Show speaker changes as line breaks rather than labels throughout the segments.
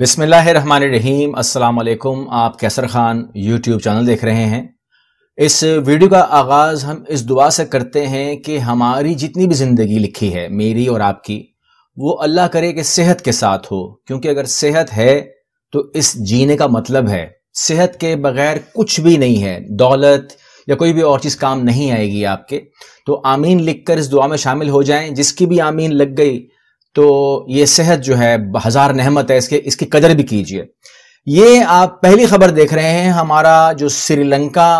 बिसमीम असलकुम आप कैसर ख़ान यूट्यूब चैनल देख रहे हैं इस वीडियो का आगाज़ हम इस दुआ से करते हैं कि हमारी जितनी भी ज़िंदगी लिखी है मेरी और आपकी वो अल्लाह करे कि सेहत के साथ हो क्योंकि अगर सेहत है तो इस जीने का मतलब है सेहत के बगैर कुछ भी नहीं है दौलत या कोई भी और चीज़ काम नहीं आएगी आपके तो आमीन लिखकर इस दुआ में शामिल हो जाएं जिसकी भी आमीन लग गई तो ये सेहत जो है हजार नहमत है इसके इसकी कदर भी कीजिए ये आप पहली खबर देख रहे हैं हमारा जो श्रीलंका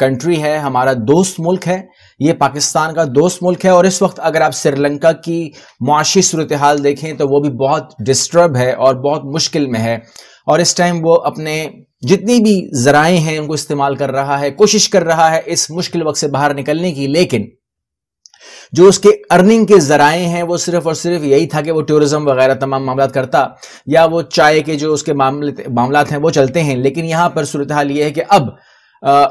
कंट्री है हमारा दोस्त मुल्क है ये पाकिस्तान का दोस्त मुल्क है और इस वक्त अगर आप श्रीलंका की मुआशी सूरत हाल देखें तो वो भी बहुत डिस्टर्ब है और बहुत मुश्किल में है और इस टाइम वो अपने जितनी भी जराए हैं उनको इस्तेमाल कर रहा है कोशिश कर रहा है इस मुश्किल वक्त से बाहर निकलने की लेकिन जो उसके अर्निंग के जराए हैं वो सिर्फ और सिर्फ यही था कि वो टूरिज्म वगैरह तमाम मामला करता या वो चाय के जो उसके मामला हैं वो चलते हैं लेकिन यहां पर सूरत हाल ये है कि अब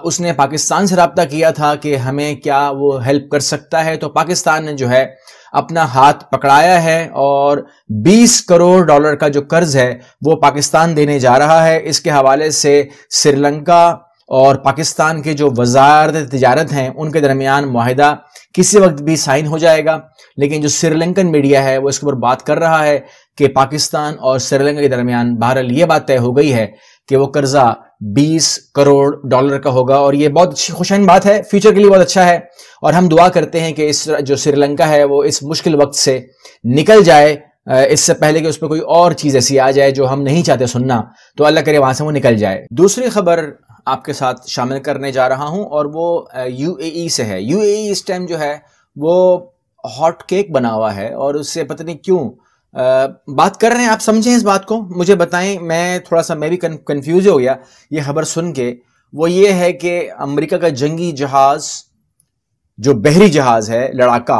उसने पाकिस्तान से रबता किया था कि हमें क्या वो हेल्प कर सकता है तो पाकिस्तान ने जो है अपना हाथ पकड़ाया है और 20 करोड़ डॉलर का जो कर्ज है वो पाकिस्तान देने जा रहा है इसके हवाले से श्रीलंका और पाकिस्तान के जो वजारत तजारत हैं उनके दरमियान माहिदा किसी वक्त भी साइन हो जाएगा लेकिन जो श्रीलंकन मीडिया है वो इसके ऊपर बात कर रहा है कि पाकिस्तान और श्रीलंका के दरमियान बहरहाल ये बात तय हो गई है कि वो कर्जा 20 करोड़ डॉलर का होगा और ये बहुत अच्छी खुशहन बात है फ्यूचर के लिए बहुत अच्छा है और हम दुआ करते हैं कि इस जो श्रीलंका है वो इस मुश्किल वक्त से निकल जाए इससे पहले कि उस पर कोई और चीज़ ऐसी आ जाए जो हम नहीं चाहते सुनना तो अल्लाह करे वहां से वो निकल जाए दूसरी खबर आपके साथ शामिल करने जा रहा हूं और वो यू e से है यू e इस टाइम जो है वो हॉट केक बना हुआ है और उससे पता नहीं क्यों आ, बात कर रहे हैं आप समझें इस बात को मुझे बताएं मैं थोड़ा सा मैं भी कंफ्यूज हो गया ये खबर सुन के वो ये है कि अमेरिका का जंगी जहाज जो बहरी जहाज है लड़ाका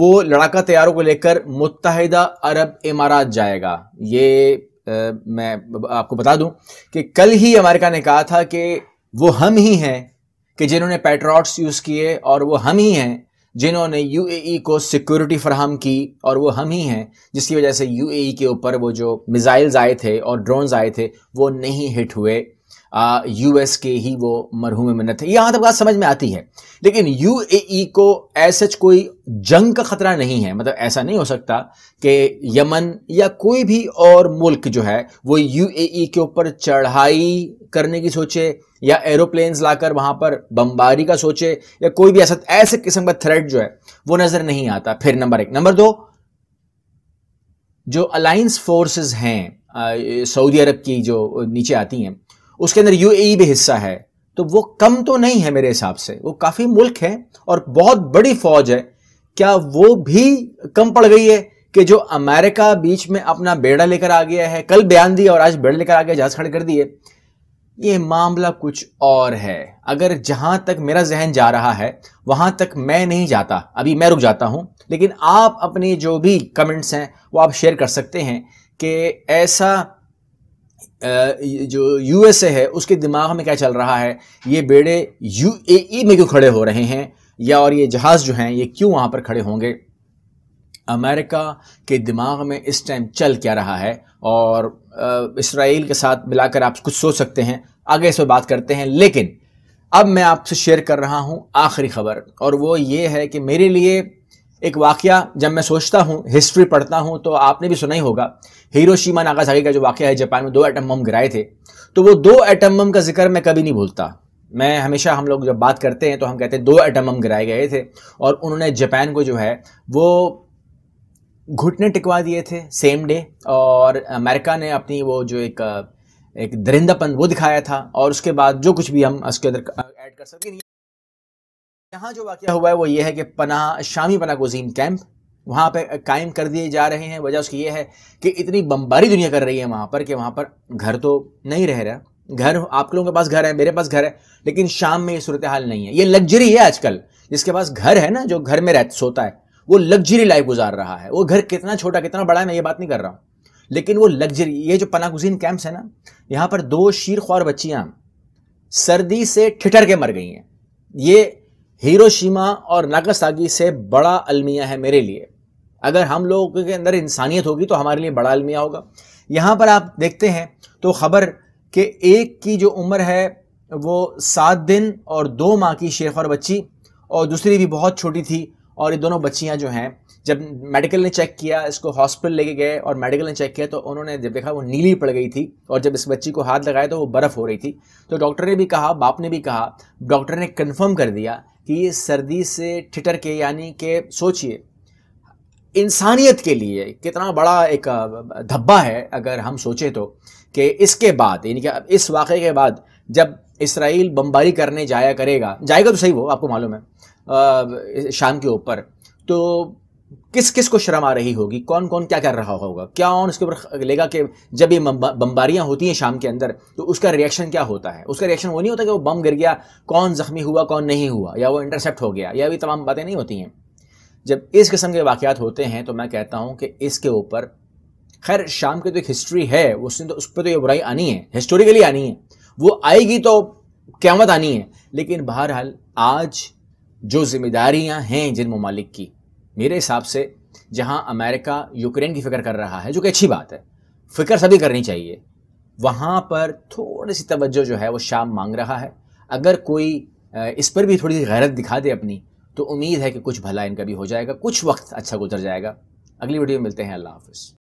वो लड़ाका तैयारों को लेकर मुतहदा अरब इमारात जाएगा ये मैं आपको बता दूं कि कल ही अमेरिका ने कहा था कि वो हम ही हैं कि जिन्होंने पेट्रॉट्स यूज़ किए और वो हम ही हैं जिन्होंने यूएई e को सिक्योरिटी फराहम की और वो हम ही हैं जिसकी वजह से यूएई e के ऊपर वो जो मिज़ाइल्स आए थे और ड्रोन्स आए थे वो नहीं हिट हुए यूएस के ही वो मरहूम मन्नत है यहां तक बात समझ में आती है लेकिन यूएई e को एस कोई जंग का खतरा नहीं है मतलब ऐसा नहीं हो सकता कि यमन या कोई भी और मुल्क जो है वो यूएई e के ऊपर चढ़ाई करने की सोचे या एरोप्लेन्स लाकर वहां पर बमबारी का सोचे या कोई भी ऐसा ऐसे किस्म का थ्रेट जो है वो नज़र नहीं आता फिर नंबर एक नंबर दो जो अलायंस फोर्सेस हैं सऊदी अरब की जो नीचे आती हैं उसके अंदर यू e भी हिस्सा है तो वो कम तो नहीं है मेरे हिसाब से वो काफ़ी मुल्क है और बहुत बड़ी फौज है क्या वो भी कम पड़ गई है कि जो अमेरिका बीच में अपना बेड़ा लेकर आ गया है कल बयान दिया और आज बेड़ा लेकर आ गया जहाज खड़े कर दिए ये मामला कुछ और है अगर जहां तक मेरा जहन जा रहा है वहां तक मैं नहीं जाता अभी मैं रुक जाता हूं लेकिन आप अपने जो भी कमेंट्स हैं वो आप शेयर कर सकते हैं कि ऐसा जो यूएसए है उसके दिमाग में क्या चल रहा है ये बेड़े यूएई e में क्यों खड़े हो रहे हैं या और ये जहाज़ जो हैं ये क्यों वहाँ पर खड़े होंगे अमेरिका के दिमाग में इस टाइम चल क्या रहा है और इसराइल के साथ मिलाकर आप कुछ सोच सकते हैं आगे इस पर बात करते हैं लेकिन अब मैं आपसे शेयर कर रहा हूं आखिरी खबर और वो ये है कि मेरे लिए एक वाक़ जब मैं सोचता हूँ हिस्ट्री पढ़ता हूँ तो आपने भी सुना ही होगा हीरोशीमा नागासाकी का जो वाक्य है जापान में दो एटम बम गिराए थे तो वो दो एटम बम का जिक्र मैं कभी नहीं भूलता मैं हमेशा हम लोग जब बात करते हैं तो हम कहते हैं दो एटम बम गिराए गए थे और उन्होंने जापान को जो है वो घुटने टिकवा दिए थे सेम डे और अमेरिका ने अपनी वो जो एक एक दरिंदापन वो दिखाया था और उसके बाद जो कुछ भी हम उसके अंदर ऐड uh, कर सकते यहाँ जो वाक़ हुआ है वो ये है कि पना शामी पना गुजीन कैंप वहाँ पर कायम कर दिए जा रहे हैं वजह उसकी ये है कि इतनी बमबारी दुनिया कर रही है वहाँ पर कि वहाँ पर घर तो नहीं रह रहा घर आप लोगों के पास घर है मेरे पास घर है लेकिन शाम में ये सूरत हाल नहीं है ये लग्जरी है आजकल जिसके पास घर है ना जो घर में रह सोता है वो लग्जरी लाइफ गुजार रहा है वो घर कितना छोटा कितना बड़ा है मैं ये बात नहीं कर रहा हूँ लेकिन वो लग्जरी ये जो पना गुजीन कैंप्स है ना यहाँ पर दो शीर ख्वार बच्चियाँ सर्दी से ठिठर के मर गई हैं ये हिरोशिमा और नागासाकी से बड़ा अलमिया है मेरे लिए अगर हम लोगों के अंदर इंसानियत होगी तो हमारे लिए बड़ा अलमिया होगा यहाँ पर आप देखते हैं तो ख़बर कि एक की जो उम्र है वो सात दिन और दो माँ की शेख और बच्ची और दूसरी भी बहुत छोटी थी और ये दोनों बच्चियाँ जो हैं जब मेडिकल ने चेक किया इसको हॉस्पिटल लेके गए और मेडिकल ने चेक किया तो उन्होंने जब देखा वो नीली पड़ गई थी और जब इस बच्ची को हाथ लगाया तो वो बर्फ़ हो रही थी तो डॉक्टर ने भी कहा बाप ने भी कहा डॉक्टर ने कन्फर्म कर दिया कि ये सर्दी से ठिटर के यानी कि सोचिए इंसानियत के लिए कितना बड़ा एक धब्बा है अगर हम सोचें तो कि इसके बाद यानी कि इस वाक़े के बाद जब इसराइल बमबारी करने जाया करेगा जाएगा तो सही वो आपको मालूम है शाम के ऊपर तो किस किस को शर्म आ रही होगी कौन कौन क्या कर रहा होगा क्या कौन उसके ऊपर लेगा कि जब ये बम्बारियाँ होती हैं शाम के अंदर तो उसका रिएक्शन क्या होता है उसका रिएक्शन वो नहीं होता कि वो बम गिर गया कौन ज़ख्मी हुआ कौन नहीं हुआ या वो इंटरसेप्ट हो गया या भी तमाम बातें नहीं होती हैं जब इस किस्म के वाक़ात होते हैं तो मैं कहता हूँ कि इसके ऊपर खैर शाम की तो एक हिस्ट्री है उसने तो उस पर तो ये बुराई आनी है हिस्टोरिकली आनी है वो आएगी तो क्यामत आनी है लेकिन बहरहाल आज जो जिम्मेदारियां हैं जिन ममालिक की मेरे हिसाब से जहां अमेरिका यूक्रेन की फिक्र कर रहा है जो कि अच्छी बात है फिक्र सभी करनी चाहिए वहाँ पर थोड़ी सी तवज्जो जो है वो शाम मांग रहा है अगर कोई इस पर भी थोड़ी सी गैरत दिखा दे अपनी तो उम्मीद है कि कुछ भला इनका भी हो जाएगा कुछ वक्त अच्छा गुजर जाएगा अगली वीडियो में मिलते हैं अल्लाह हाफिज़